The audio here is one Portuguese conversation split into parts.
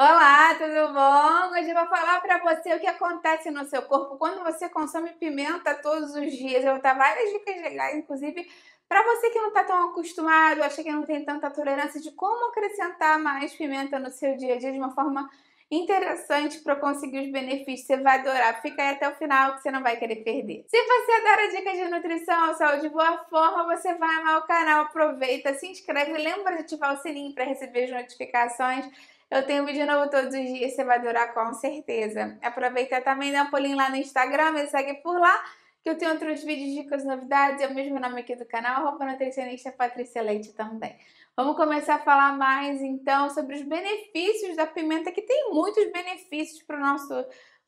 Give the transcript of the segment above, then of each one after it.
Olá, tudo bom? Hoje eu vou falar para você o que acontece no seu corpo quando você consome pimenta todos os dias. Eu vou dar várias dicas legais, inclusive, para você que não está tão acostumado, acha que não tem tanta tolerância de como acrescentar mais pimenta no seu dia a dia de uma forma interessante para conseguir os benefícios. Você vai adorar. Fica aí até o final que você não vai querer perder. Se você adora dicas de nutrição, saúde, boa forma, você vai amar o canal. Aproveita, se inscreve, lembra de ativar o sininho para receber as notificações. Eu tenho vídeo novo todos os dias, você vai adorar com certeza. Aproveita também, dá um pulinho lá no Instagram, me segue por lá, que eu tenho outros vídeos, dicas, novidades, é o mesmo nome aqui do canal, roupa nutricionista Patrícia Leite também. Vamos começar a falar mais então sobre os benefícios da pimenta, que tem muitos benefícios para o nosso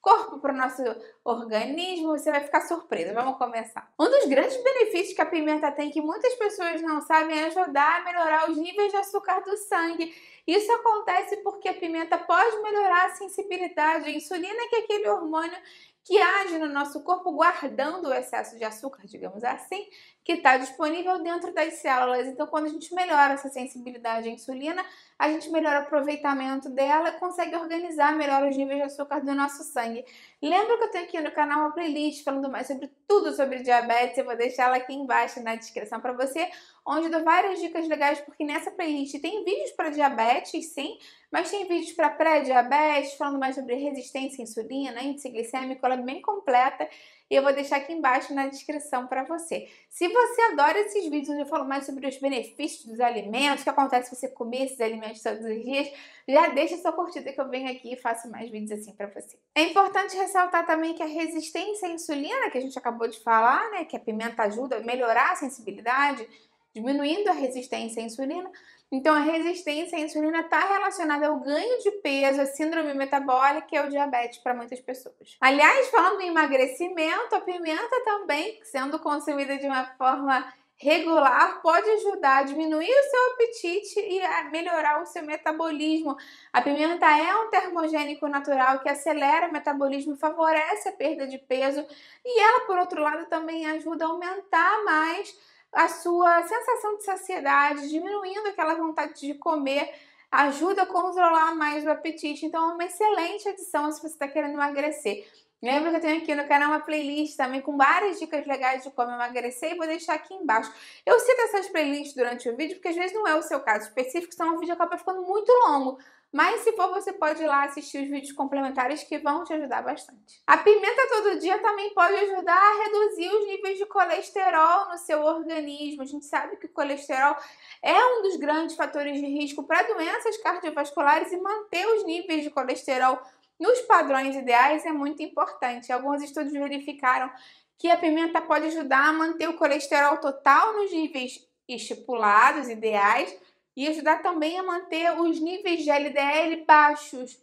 corpo, para o nosso organismo, você vai ficar surpresa. Vamos começar. Um dos grandes benefícios que a pimenta tem, que muitas pessoas não sabem, é ajudar a melhorar os níveis de açúcar do sangue. Isso acontece porque a pimenta pode melhorar a sensibilidade à insulina, que é aquele hormônio que age no nosso corpo guardando o excesso de açúcar, digamos assim, que está disponível dentro das células. Então, quando a gente melhora essa sensibilidade à insulina, a gente melhora o aproveitamento dela e consegue organizar melhor os níveis de açúcar do nosso sangue. Lembra que eu tenho aqui no canal uma playlist falando mais sobre tudo sobre diabetes, eu vou deixar ela aqui embaixo na descrição para você, onde dou várias dicas legais, porque nessa playlist tem vídeos para diabetes, sim, mas tem vídeos para pré-diabetes, falando mais sobre resistência à insulina, índice glicêmico, ela é bem completa e eu vou deixar aqui embaixo na descrição para você. Se você adora esses vídeos onde eu falo mais sobre os benefícios dos alimentos, o que acontece se você comer esses alimentos todos os dias, já deixa sua curtida que eu venho aqui e faço mais vídeos assim para você. É importante ressaltar também que a resistência à insulina, que a gente acabou de falar, né, que a pimenta ajuda a melhorar a sensibilidade, diminuindo a resistência à insulina. Então, a resistência à insulina está relacionada ao ganho de peso, à síndrome metabólica e ao diabetes para muitas pessoas. Aliás, falando em emagrecimento, a pimenta também, sendo consumida de uma forma regular pode ajudar a diminuir o seu apetite e a melhorar o seu metabolismo. A pimenta é um termogênico natural que acelera o metabolismo, favorece a perda de peso e ela, por outro lado, também ajuda a aumentar mais a sua sensação de saciedade, diminuindo aquela vontade de comer, ajuda a controlar mais o apetite. Então, é uma excelente adição se você está querendo emagrecer. Lembra que eu tenho aqui no canal uma playlist também com várias dicas legais de como emagrecer e vou deixar aqui embaixo. Eu cito essas playlists durante o vídeo porque às vezes não é o seu caso específico, senão o vídeo acaba ficando muito longo. Mas se for, você pode ir lá assistir os vídeos complementares que vão te ajudar bastante. A pimenta todo dia também pode ajudar a reduzir os níveis de colesterol no seu organismo. A gente sabe que o colesterol é um dos grandes fatores de risco para doenças cardiovasculares e manter os níveis de colesterol nos padrões ideais é muito importante. Alguns estudos verificaram que a pimenta pode ajudar a manter o colesterol total nos níveis estipulados, ideais, e ajudar também a manter os níveis de LDL baixos.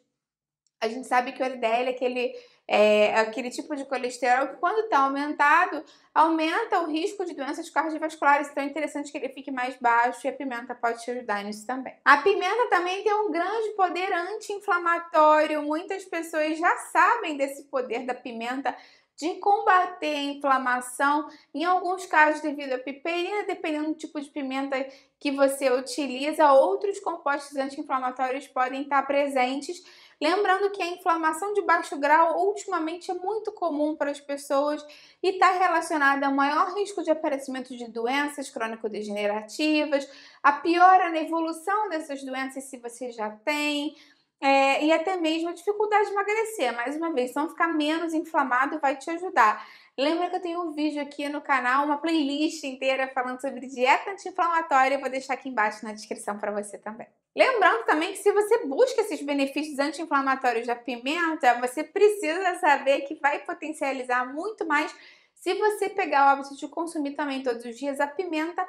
A gente sabe que o LDL é aquele, é, é, aquele tipo de colesterol que, quando está aumentado, aumenta o risco de doenças cardiovasculares. Então, é interessante que ele fique mais baixo e a pimenta pode te ajudar nisso também. A pimenta também tem um grande poder anti-inflamatório. Muitas pessoas já sabem desse poder da pimenta de combater a inflamação, em alguns casos devido à piperina, dependendo do tipo de pimenta que você utiliza, outros compostos anti-inflamatórios podem estar presentes. Lembrando que a inflamação de baixo grau ultimamente é muito comum para as pessoas e está relacionada a maior risco de aparecimento de doenças crônico-degenerativas, a piora na evolução dessas doenças se você já tem, é, e até mesmo a dificuldade de emagrecer. Mais uma vez, então ficar menos inflamado vai te ajudar. Lembra que eu tenho um vídeo aqui no canal, uma playlist inteira falando sobre dieta anti-inflamatória, eu vou deixar aqui embaixo na descrição para você também. Lembrando também que se você busca esses benefícios anti-inflamatórios da pimenta, você precisa saber que vai potencializar muito mais se você pegar o hábito de consumir também todos os dias a pimenta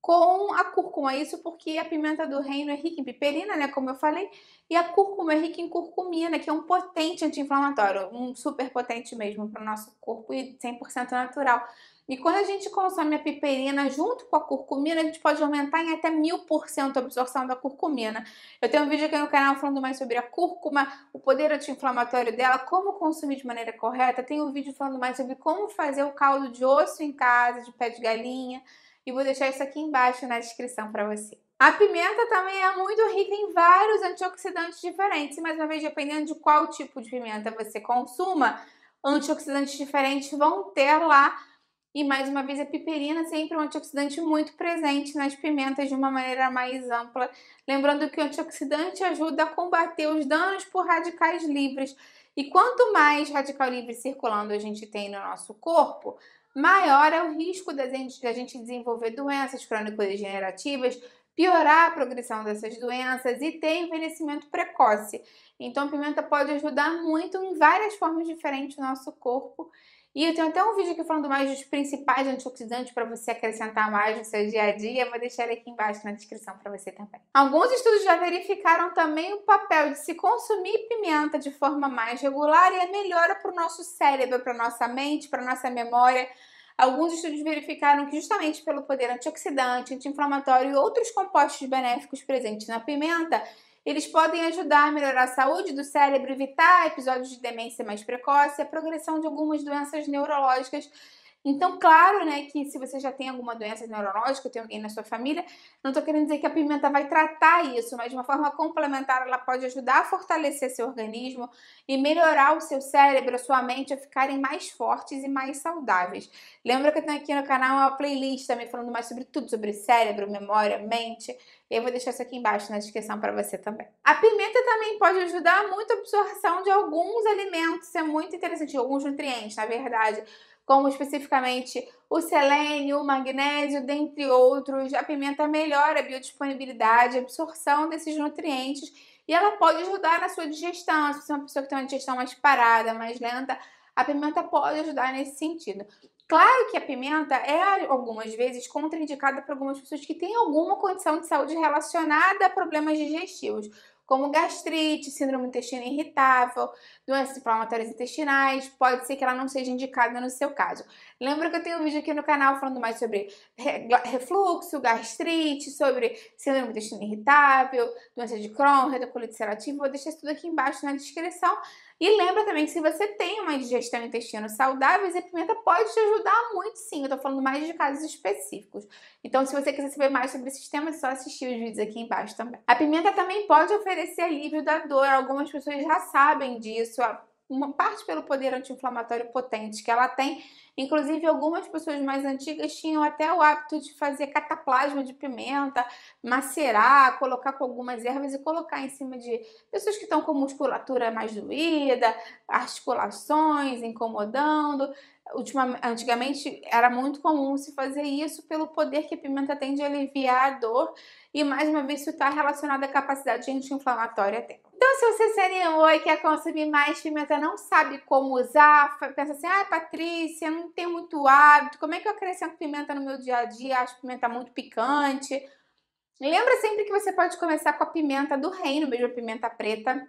com a cúrcuma. Isso porque a pimenta do reino é rica em piperina, né, como eu falei, e a cúrcuma é rica em curcumina, que é um potente anti-inflamatório, um super potente mesmo para o nosso corpo e 100% natural. E quando a gente consome a piperina junto com a curcumina, a gente pode aumentar em até mil por cento a absorção da curcumina. Eu tenho um vídeo aqui no canal falando mais sobre a cúrcuma, o poder anti-inflamatório dela, como consumir de maneira correta. Tem um vídeo falando mais sobre como fazer o caldo de osso em casa, de pé de galinha e vou deixar isso aqui embaixo na descrição para você. A pimenta também é muito rica em vários antioxidantes diferentes, mas uma vez dependendo de qual tipo de pimenta você consuma, antioxidantes diferentes vão ter lá. E mais uma vez a piperina é sempre é um antioxidante muito presente nas pimentas de uma maneira mais ampla. Lembrando que o antioxidante ajuda a combater os danos por radicais livres. E quanto mais radical livre circulando a gente tem no nosso corpo, maior é o risco da gente, da gente desenvolver doenças crônico-degenerativas, piorar a progressão dessas doenças e ter envelhecimento precoce. Então, pimenta pode ajudar muito em várias formas diferentes no nosso corpo. E eu tenho até um vídeo aqui falando mais dos principais antioxidantes para você acrescentar mais no seu dia a dia. Vou deixar aqui embaixo na descrição para você também. Alguns estudos já verificaram também o papel de se consumir pimenta de forma mais regular e é melhora para o nosso cérebro, para nossa mente, para nossa memória, Alguns estudos verificaram que, justamente pelo poder antioxidante, anti-inflamatório e outros compostos benéficos presentes na pimenta, eles podem ajudar a melhorar a saúde do cérebro, evitar episódios de demência mais precoce, a progressão de algumas doenças neurológicas então, claro, né, que se você já tem alguma doença neurológica, tem alguém na sua família, não estou querendo dizer que a pimenta vai tratar isso, mas de uma forma complementar ela pode ajudar a fortalecer seu organismo e melhorar o seu cérebro, a sua mente a ficarem mais fortes e mais saudáveis. Lembra que eu tenho aqui no canal uma playlist também falando mais sobre tudo, sobre cérebro, memória, mente. eu vou deixar isso aqui embaixo na descrição para você também. A pimenta também pode ajudar muito a absorção de alguns alimentos, é muito interessante, alguns nutrientes, na verdade como especificamente o selênio, o magnésio, dentre outros. A pimenta melhora a biodisponibilidade, a absorção desses nutrientes e ela pode ajudar na sua digestão. Se você é uma pessoa que tem uma digestão mais parada, mais lenta, a pimenta pode ajudar nesse sentido. Claro que a pimenta é algumas vezes contraindicada para algumas pessoas que têm alguma condição de saúde relacionada a problemas digestivos como gastrite, síndrome do intestino irritável, doenças inflamatórias intestinais, pode ser que ela não seja indicada no seu caso. Lembra que eu tenho um vídeo aqui no canal falando mais sobre refluxo, gastrite, sobre síndrome do intestino irritável, doença de Crohn, retocolite serativo, vou deixar isso tudo aqui embaixo na descrição. E lembra também que se você tem uma digestão intestino saudável, a pimenta pode te ajudar muito sim. Eu tô falando mais de casos específicos. Então, se você quiser saber mais sobre esse tema, é só assistir os vídeos aqui embaixo também. A pimenta também pode oferecer trazer esse alívio da dor. Algumas pessoas já sabem disso, uma parte pelo poder anti-inflamatório potente que ela tem. Inclusive, algumas pessoas mais antigas tinham até o hábito de fazer cataplasma de pimenta, macerar, colocar com algumas ervas e colocar em cima de pessoas que estão com musculatura mais doída, articulações incomodando. Ultima, antigamente era muito comum se fazer isso pelo poder que a pimenta tem de aliviar a dor e mais uma vez isso está relacionado à capacidade anti-inflamatória dela. Então, se você seria oi, quer consumir mais pimenta, não sabe como usar, pensa assim, ah, Patrícia, não tenho muito hábito, como é que eu acrescento pimenta no meu dia a dia? Acho pimenta muito picante. Lembra sempre que você pode começar com a pimenta do reino, mesmo a pimenta preta,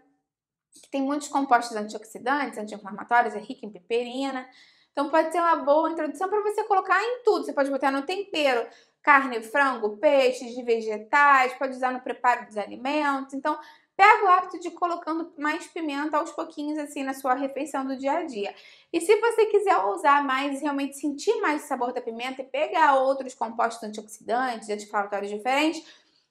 que tem muitos compostos antioxidantes, anti-inflamatórios, é rica em piperina. Então pode ser uma boa introdução para você colocar em tudo. Você pode botar no tempero, carne, frango, peixes, de vegetais, pode usar no preparo dos alimentos. Então, pega o hábito de colocando mais pimenta aos pouquinhos assim na sua refeição do dia a dia. E se você quiser usar mais realmente sentir mais o sabor da pimenta e pegar outros compostos antioxidantes, anti-inflamatórios diferentes,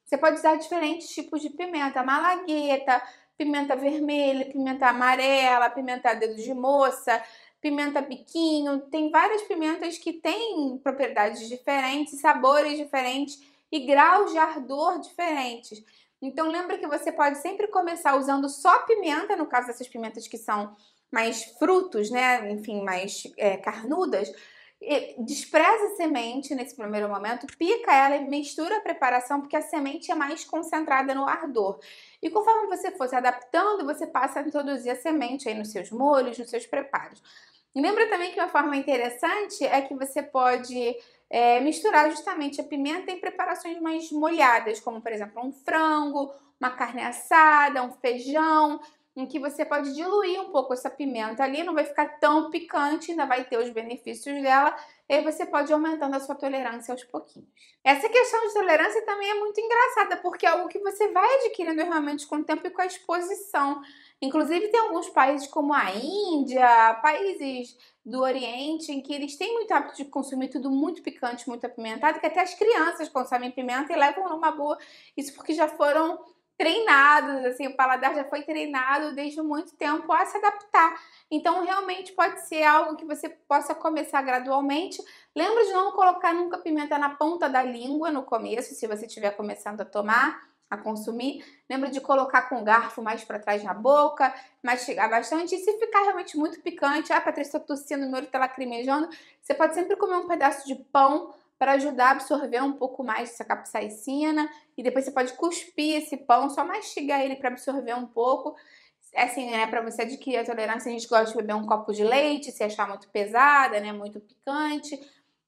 você pode usar diferentes tipos de pimenta, malagueta, pimenta vermelha, pimenta amarela, pimenta dedo de moça, pimenta biquinho, tem várias pimentas que têm propriedades diferentes, sabores diferentes e graus de ardor diferentes. Então lembra que você pode sempre começar usando só pimenta, no caso dessas pimentas que são mais frutos, né? Enfim, mais é, carnudas despreza a semente nesse primeiro momento, pica ela e mistura a preparação, porque a semente é mais concentrada no ardor. E conforme você for se adaptando, você passa a introduzir a semente aí nos seus molhos, nos seus preparos. E lembra também que uma forma interessante é que você pode é, misturar justamente a pimenta em preparações mais molhadas, como por exemplo um frango, uma carne assada, um feijão, em que você pode diluir um pouco essa pimenta ali, não vai ficar tão picante, ainda vai ter os benefícios dela, e aí você pode aumentando a sua tolerância aos pouquinhos. Essa questão de tolerância também é muito engraçada, porque é algo que você vai adquirindo realmente com o tempo e com a exposição. Inclusive, tem alguns países como a Índia, países do Oriente, em que eles têm muito hábito de consumir tudo muito picante, muito apimentado, que até as crianças consomem pimenta e levam numa boa. Isso porque já foram treinados, assim, o paladar já foi treinado desde muito tempo a se adaptar. Então, realmente pode ser algo que você possa começar gradualmente. Lembra de não colocar nunca pimenta na ponta da língua no começo, se você estiver começando a tomar, a consumir. Lembra de colocar com o garfo mais para trás na boca, mastigar bastante. E se ficar realmente muito picante, ah, Patrícia, tossindo, meu olho está lacrimejando, você pode sempre comer um pedaço de pão para ajudar a absorver um pouco mais essa capsaicina e depois você pode cuspir esse pão, só mastigar ele para absorver um pouco. É assim, né, para você adquirir a tolerância, a gente gosta de beber um copo de leite, se achar muito pesada, né, muito picante.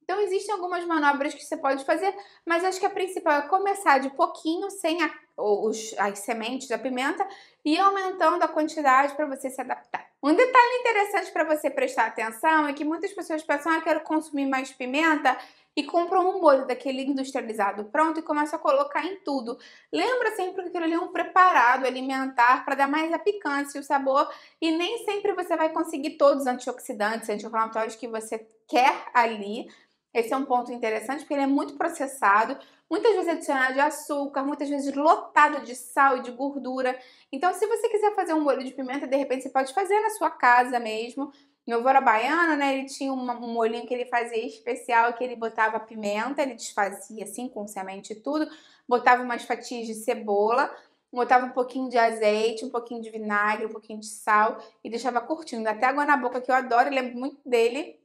Então existem algumas manobras que você pode fazer, mas acho que a principal é começar de pouquinho, sem a, os, as sementes da pimenta, e aumentando a quantidade para você se adaptar. Um detalhe interessante para você prestar atenção é que muitas pessoas pensam, ah, quero consumir mais pimenta, e compram um molho daquele industrializado pronto e começam a colocar em tudo. Lembra sempre que aquilo ali é um preparado alimentar para dar mais a picância e o sabor e nem sempre você vai conseguir todos os antioxidantes, anti-inflamatórios que você quer ali. Esse é um ponto interessante porque ele é muito processado, muitas vezes adicionado de açúcar, muitas vezes lotado de sal e de gordura. Então, se você quiser fazer um molho de pimenta, de repente você pode fazer na sua casa mesmo meu avô era baiano, né? Ele tinha um, molhinho que ele fazia especial, que ele botava pimenta, ele desfazia assim com semente e tudo, botava umas fatias de cebola, botava um pouquinho de azeite, um pouquinho de vinagre, um pouquinho de sal e deixava curtindo. Até água na boca que eu adoro, lembro muito dele.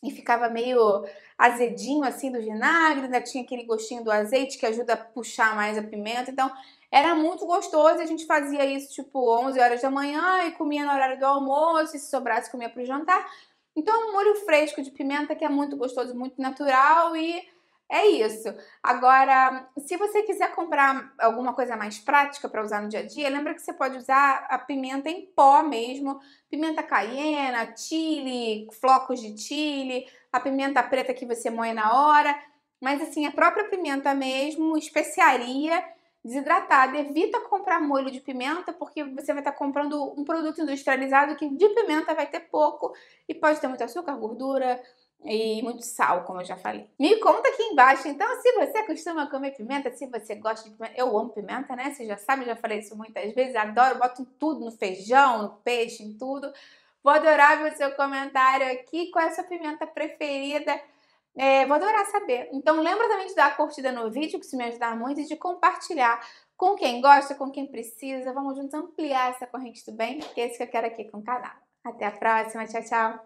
E ficava meio azedinho assim do vinagre, ainda tinha aquele gostinho do azeite que ajuda a puxar mais a pimenta. Então, era muito gostoso, a gente fazia isso tipo 11 horas da manhã e comia no horário do almoço, e se sobrasse comia para o jantar. Então, um molho fresco de pimenta que é muito gostoso, muito natural e é isso. Agora, se você quiser comprar alguma coisa mais prática para usar no dia a dia, lembra que você pode usar a pimenta em pó mesmo, pimenta caiena, chile, flocos de chile, a pimenta preta que você moe na hora, mas assim, a própria pimenta mesmo, especiaria desidratada. Evita comprar molho de pimenta, porque você vai estar comprando um produto industrializado que de pimenta vai ter pouco e pode ter muito açúcar, gordura e muito sal, como eu já falei. Me conta aqui embaixo, então, se você costuma comer pimenta, se você gosta de pimenta. Eu amo pimenta, né? Você já sabe, já falei isso muitas vezes. Adoro, boto em tudo, no feijão, no peixe, em tudo. Vou adorar ver o seu comentário aqui. Qual é a sua pimenta preferida? É, vou adorar saber. Então lembra também de dar a curtida no vídeo, que isso me ajudar muito, e de compartilhar com quem gosta, com quem precisa. Vamos juntos ampliar essa corrente do bem, que é isso que eu quero aqui com o canal. Até a próxima, tchau, tchau!